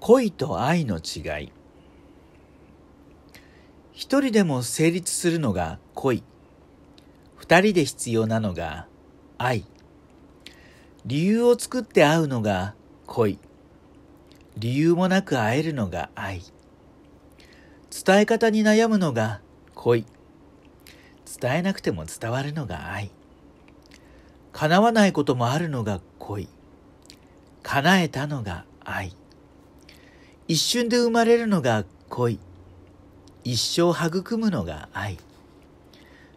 恋と愛の違い一人でも成立するのが恋二人で必要なのが愛理由を作って会うのが恋理由もなく会えるのが愛伝え方に悩むのが恋伝えなくても伝わるのが愛叶わないこともあるのが恋叶えたのが愛一瞬で生まれるのが恋。一生育むのが愛。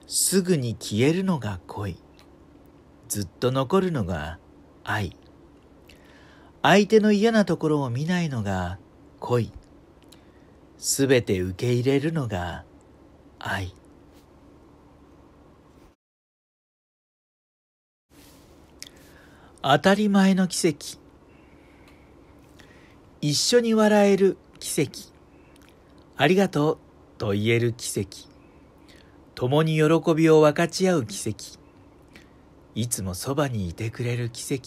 すぐに消えるのが恋。ずっと残るのが愛。相手の嫌なところを見ないのが恋。すべて受け入れるのが愛。当たり前の奇跡。一緒に笑える奇跡ありがとうと言える奇跡共に喜びを分かち合う奇跡いつもそばにいてくれる奇跡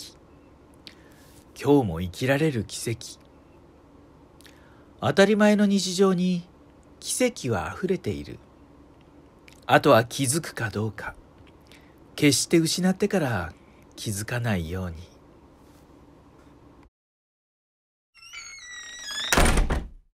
今日も生きられる奇跡当たり前の日常に奇跡はあふれているあとは気づくかどうか決して失ってから気づかないように。